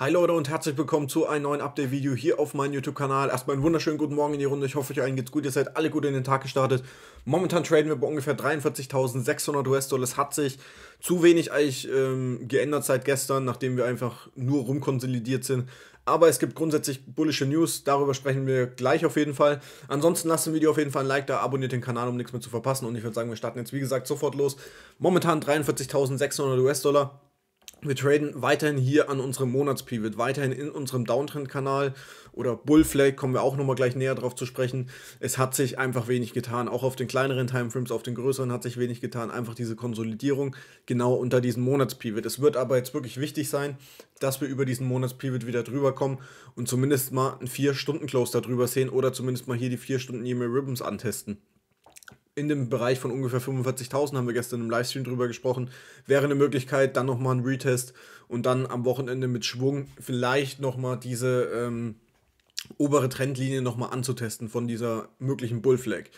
Hi Leute und herzlich willkommen zu einem neuen Update-Video hier auf meinem YouTube-Kanal. Erstmal einen wunderschönen guten Morgen in die Runde. Ich hoffe, euch allen geht's gut. Ihr seid alle gut in den Tag gestartet. Momentan traden wir bei ungefähr 43.600 US-Dollar. Es hat sich zu wenig eigentlich ähm, geändert seit gestern, nachdem wir einfach nur rumkonsolidiert sind. Aber es gibt grundsätzlich bullische News, darüber sprechen wir gleich auf jeden Fall. Ansonsten lasst dem Video auf jeden Fall ein Like da, abonniert den Kanal, um nichts mehr zu verpassen. Und ich würde sagen, wir starten jetzt wie gesagt sofort los. Momentan 43.600 US-Dollar wir traden weiterhin hier an unserem Monatspivot, weiterhin in unserem Downtrend-Kanal oder Bullflag, kommen wir auch nochmal gleich näher drauf zu sprechen. Es hat sich einfach wenig getan, auch auf den kleineren Timeframes, auf den größeren hat sich wenig getan. Einfach diese Konsolidierung genau unter diesem Monatspivot. Es wird aber jetzt wirklich wichtig sein, dass wir über diesen Monatspivot wieder drüber kommen und zumindest mal einen 4-Stunden-Close darüber sehen oder zumindest mal hier die 4 Stunden E-Mail-Ribbons antesten in dem Bereich von ungefähr 45.000, haben wir gestern im Livestream drüber gesprochen, wäre eine Möglichkeit, dann nochmal ein Retest und dann am Wochenende mit Schwung vielleicht nochmal diese ähm, obere Trendlinie nochmal anzutesten von dieser möglichen Bullflag.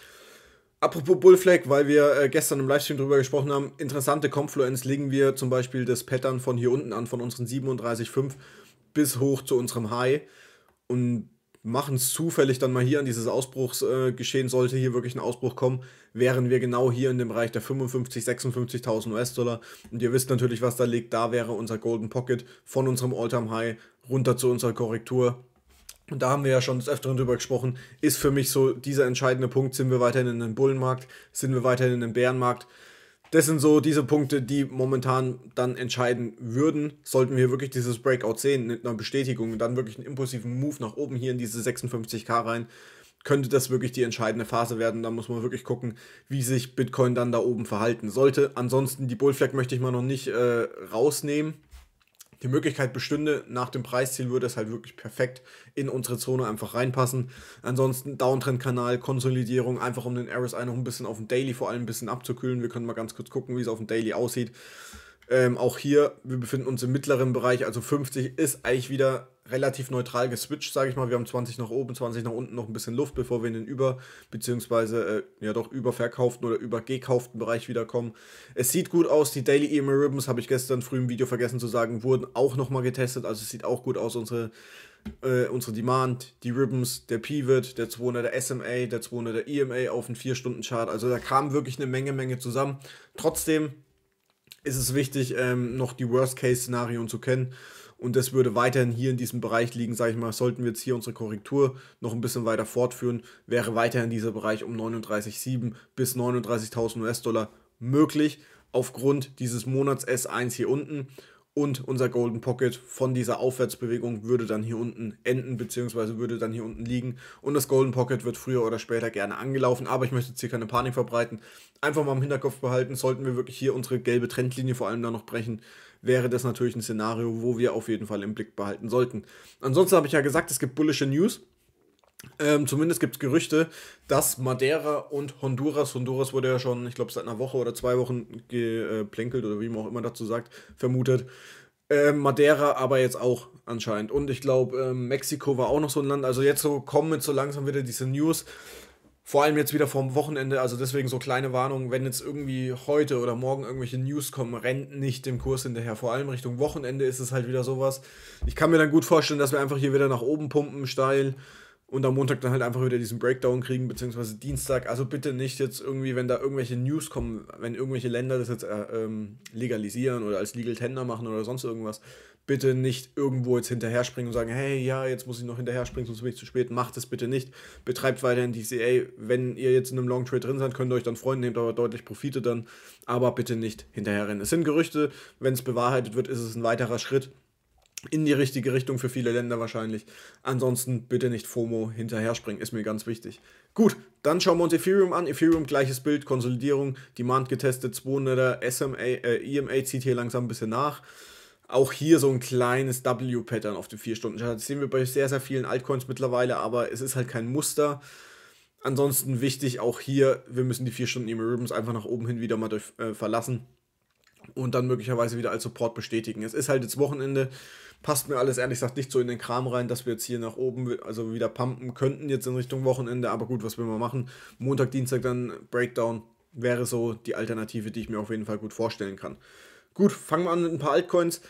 Apropos Bullflag, weil wir äh, gestern im Livestream drüber gesprochen haben, interessante Confluence legen wir zum Beispiel das Pattern von hier unten an, von unseren 37,5 bis hoch zu unserem High. Und machen es zufällig dann mal hier an dieses Ausbruchsgeschehen, äh, sollte hier wirklich ein Ausbruch kommen, wären wir genau hier in dem Bereich der 55.000, 56.000 US-Dollar. Und ihr wisst natürlich, was da liegt. Da wäre unser Golden Pocket von unserem All-Time-High runter zu unserer Korrektur. Und da haben wir ja schon des Öfteren drüber gesprochen, ist für mich so dieser entscheidende Punkt, sind wir weiterhin in einem Bullenmarkt, sind wir weiterhin in einem Bärenmarkt das sind so diese Punkte, die momentan dann entscheiden würden, sollten wir wirklich dieses Breakout sehen mit einer Bestätigung und dann wirklich einen impulsiven Move nach oben hier in diese 56k rein, könnte das wirklich die entscheidende Phase werden. Da muss man wirklich gucken, wie sich Bitcoin dann da oben verhalten sollte. Ansonsten die Bullflag möchte ich mal noch nicht äh, rausnehmen die Möglichkeit bestünde, nach dem Preisziel würde es halt wirklich perfekt in unsere Zone einfach reinpassen. Ansonsten Downtrend-Kanal, Konsolidierung, einfach um den RSI noch ein bisschen auf dem Daily vor allem ein bisschen abzukühlen. Wir können mal ganz kurz gucken, wie es auf dem Daily aussieht. Ähm, auch hier, wir befinden uns im mittleren Bereich, also 50 ist eigentlich wieder relativ neutral geswitcht, sage ich mal. Wir haben 20 nach oben, 20 nach unten, noch ein bisschen Luft, bevor wir in den über- bzw. Äh, ja doch überverkauften oder übergekauften Bereich wiederkommen. Es sieht gut aus. Die Daily EMA Ribbons, habe ich gestern früh im Video vergessen zu sagen, wurden auch nochmal getestet. Also es sieht auch gut aus. Unsere, äh, unsere Demand, die Ribbons, der Pivot, der 200 er SMA, der 200 er EMA auf den 4-Stunden-Chart. Also da kam wirklich eine Menge, Menge zusammen. Trotzdem ist es wichtig, ähm, noch die Worst-Case-Szenarien zu kennen. Und das würde weiterhin hier in diesem Bereich liegen, sage ich mal. Sollten wir jetzt hier unsere Korrektur noch ein bisschen weiter fortführen, wäre weiterhin dieser Bereich um 39,7 bis 39.000 US-Dollar möglich aufgrund dieses Monats S1 hier unten und unser Golden Pocket von dieser Aufwärtsbewegung würde dann hier unten enden, beziehungsweise würde dann hier unten liegen. Und das Golden Pocket wird früher oder später gerne angelaufen, aber ich möchte jetzt hier keine Panik verbreiten. Einfach mal im Hinterkopf behalten, sollten wir wirklich hier unsere gelbe Trendlinie vor allem dann noch brechen, wäre das natürlich ein Szenario, wo wir auf jeden Fall im Blick behalten sollten. Ansonsten habe ich ja gesagt, es gibt bullische News. Ähm, zumindest gibt es Gerüchte, dass Madeira und Honduras, Honduras wurde ja schon, ich glaube, seit einer Woche oder zwei Wochen geplänkelt oder wie man auch immer dazu sagt, vermutet. Ähm, Madeira aber jetzt auch anscheinend. Und ich glaube, ähm, Mexiko war auch noch so ein Land. Also jetzt so kommen jetzt so langsam wieder diese News. Vor allem jetzt wieder vom Wochenende, also deswegen so kleine Warnung, wenn jetzt irgendwie heute oder morgen irgendwelche News kommen, rennt nicht dem Kurs hinterher. Vor allem Richtung Wochenende ist es halt wieder sowas. Ich kann mir dann gut vorstellen, dass wir einfach hier wieder nach oben pumpen, steil und am Montag dann halt einfach wieder diesen Breakdown kriegen, beziehungsweise Dienstag. Also bitte nicht jetzt irgendwie, wenn da irgendwelche News kommen, wenn irgendwelche Länder das jetzt äh, ähm, legalisieren oder als Legal Tender machen oder sonst irgendwas, bitte nicht irgendwo jetzt hinterher springen und sagen, hey, ja, jetzt muss ich noch hinterher springen, sonst bin ich zu spät. Macht es bitte nicht. Betreibt weiterhin die CA. Wenn ihr jetzt in einem Long Trade drin seid, könnt ihr euch dann freuen, nehmt aber deutlich Profite dann. Aber bitte nicht hinterher rennen. Es sind Gerüchte. Wenn es bewahrheitet wird, ist es ein weiterer Schritt in die richtige Richtung für viele Länder wahrscheinlich. Ansonsten bitte nicht FOMO hinterher springen, ist mir ganz wichtig. Gut, dann schauen wir uns Ethereum an. Ethereum gleiches Bild, Konsolidierung, Demand getestet, 200er, SMA, äh, EMA zieht hier langsam ein bisschen nach. Auch hier so ein kleines W-Pattern auf den 4-Stunden-Chart. Das sehen wir bei sehr, sehr vielen Altcoins mittlerweile, aber es ist halt kein Muster. Ansonsten wichtig auch hier, wir müssen die 4 Stunden Emergence einfach nach oben hin wieder mal durch, äh, verlassen und dann möglicherweise wieder als Support bestätigen. Es ist halt jetzt Wochenende, passt mir alles ehrlich gesagt nicht so in den Kram rein, dass wir jetzt hier nach oben, also wieder pumpen könnten jetzt in Richtung Wochenende, aber gut, was will man machen? Montag, Dienstag dann Breakdown wäre so die Alternative, die ich mir auf jeden Fall gut vorstellen kann. Gut, fangen wir an mit ein paar Altcoins.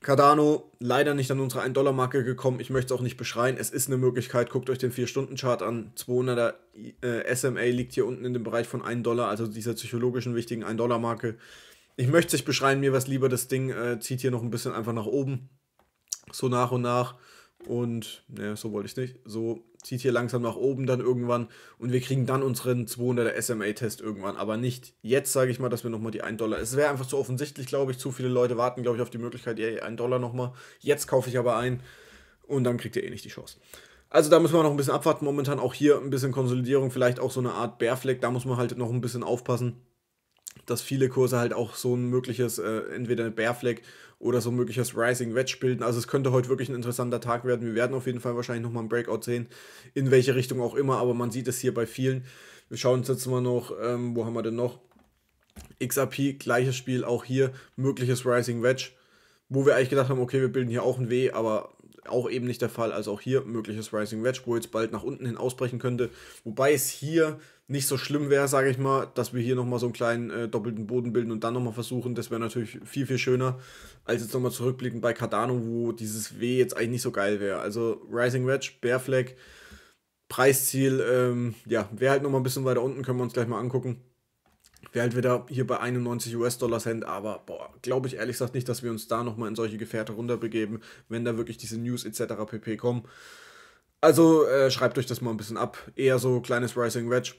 Cardano leider nicht an unsere 1-Dollar-Marke gekommen. Ich möchte es auch nicht beschreien. Es ist eine Möglichkeit. Guckt euch den 4-Stunden-Chart an. 200er äh, SMA liegt hier unten in dem Bereich von 1 Dollar, also dieser psychologischen wichtigen 1-Dollar-Marke ich möchte es nicht beschreiben, mir was lieber, das Ding äh, zieht hier noch ein bisschen einfach nach oben. So nach und nach. Und, ne, so wollte ich nicht. So zieht hier langsam nach oben dann irgendwann. Und wir kriegen dann unseren 200er SMA-Test irgendwann. Aber nicht jetzt, sage ich mal, dass wir nochmal die 1 Dollar. Es wäre einfach zu offensichtlich, glaube ich. Zu viele Leute warten, glaube ich, auf die Möglichkeit, ey, 1 Dollar nochmal. Jetzt kaufe ich aber ein. Und dann kriegt ihr eh nicht die Chance. Also da müssen wir noch ein bisschen abwarten. Momentan auch hier ein bisschen Konsolidierung, vielleicht auch so eine Art Bärfleck. Da muss man halt noch ein bisschen aufpassen dass viele Kurse halt auch so ein mögliches, äh, entweder ein Bärfleck oder so ein mögliches Rising Wedge bilden. Also es könnte heute wirklich ein interessanter Tag werden. Wir werden auf jeden Fall wahrscheinlich nochmal einen Breakout sehen, in welche Richtung auch immer, aber man sieht es hier bei vielen. Wir schauen uns jetzt mal noch, ähm, wo haben wir denn noch? XRP, gleiches Spiel, auch hier mögliches Rising Wedge, wo wir eigentlich gedacht haben, okay, wir bilden hier auch ein W, aber auch eben nicht der Fall. Also auch hier mögliches Rising Wedge, wo jetzt bald nach unten hin ausbrechen könnte. Wobei es hier nicht so schlimm wäre, sage ich mal, dass wir hier nochmal so einen kleinen äh, doppelten Boden bilden und dann nochmal versuchen. Das wäre natürlich viel, viel schöner, als jetzt nochmal zurückblicken bei Cardano, wo dieses W jetzt eigentlich nicht so geil wäre. Also Rising Wedge, Bear Flag, Preisziel, ähm, ja, wäre halt nochmal ein bisschen weiter unten, können wir uns gleich mal angucken wäre halt wieder hier bei 91 US-Dollar Cent, aber boah, glaube ich ehrlich gesagt nicht, dass wir uns da nochmal in solche Gefährte runterbegeben, wenn da wirklich diese News etc. pp. kommen. Also äh, schreibt euch das mal ein bisschen ab. Eher so kleines Rising Wedge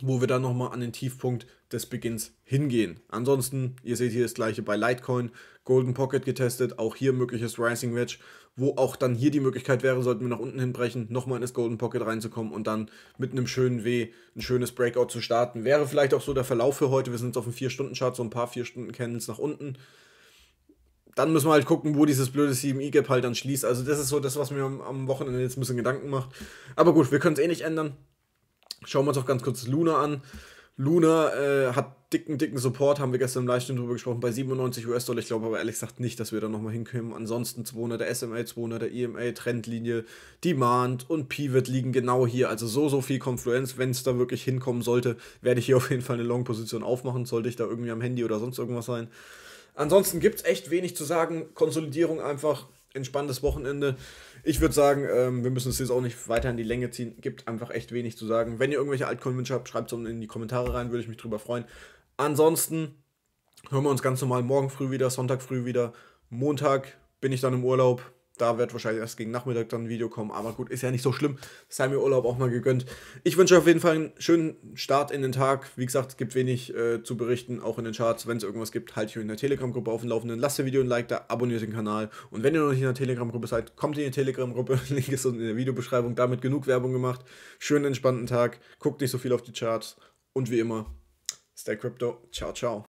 wo wir dann nochmal an den Tiefpunkt des Beginns hingehen. Ansonsten, ihr seht hier das gleiche bei Litecoin, Golden Pocket getestet, auch hier mögliches Rising Wedge, wo auch dann hier die Möglichkeit wäre, sollten wir nach unten hinbrechen, nochmal in das Golden Pocket reinzukommen und dann mit einem schönen W ein schönes Breakout zu starten. Wäre vielleicht auch so der Verlauf für heute. Wir sind jetzt auf dem 4-Stunden-Chart, so ein paar 4-Stunden-Candles nach unten dann müssen wir halt gucken, wo dieses blöde 7 CMI-Gap halt dann schließt. Also das ist so das, was mir am Wochenende jetzt ein bisschen Gedanken macht. Aber gut, wir können es eh nicht ändern. Schauen wir uns auch ganz kurz Luna an. Luna äh, hat dicken, dicken Support, haben wir gestern im Livestream drüber gesprochen, bei 97 US-Dollar. Ich glaube aber ehrlich gesagt nicht, dass wir da nochmal hinkommen. Ansonsten 200 der SMA, 200 der EMA, Trendlinie, Demand und Pivot liegen genau hier. Also so, so viel Konfluenz. Wenn es da wirklich hinkommen sollte, werde ich hier auf jeden Fall eine Long-Position aufmachen. Sollte ich da irgendwie am Handy oder sonst irgendwas sein. Ansonsten gibt es echt wenig zu sagen. Konsolidierung einfach entspanntes Wochenende. Ich würde sagen, ähm, wir müssen es jetzt auch nicht weiter in die Länge ziehen. Gibt einfach echt wenig zu sagen. Wenn ihr irgendwelche Altcoin-Wünsche habt, schreibt es unten in die Kommentare rein, würde ich mich drüber freuen. Ansonsten hören wir uns ganz normal morgen früh wieder, Sonntag früh wieder. Montag bin ich dann im Urlaub. Da wird wahrscheinlich erst gegen Nachmittag dann ein Video kommen. Aber gut, ist ja nicht so schlimm. Sei mir Urlaub auch mal gegönnt. Ich wünsche auf jeden Fall einen schönen Start in den Tag. Wie gesagt, es gibt wenig äh, zu berichten, auch in den Charts. Wenn es irgendwas gibt, halte ich euch in der Telegram-Gruppe auf dem Laufenden. Lasst ihr Video ein Like da, abonniert den Kanal. Und wenn ihr noch nicht in der Telegram-Gruppe seid, kommt in die Telegram-Gruppe. Link ist unten in der Videobeschreibung. Damit genug Werbung gemacht. Schönen entspannten Tag. Guckt nicht so viel auf die Charts. Und wie immer, stay crypto. Ciao, ciao.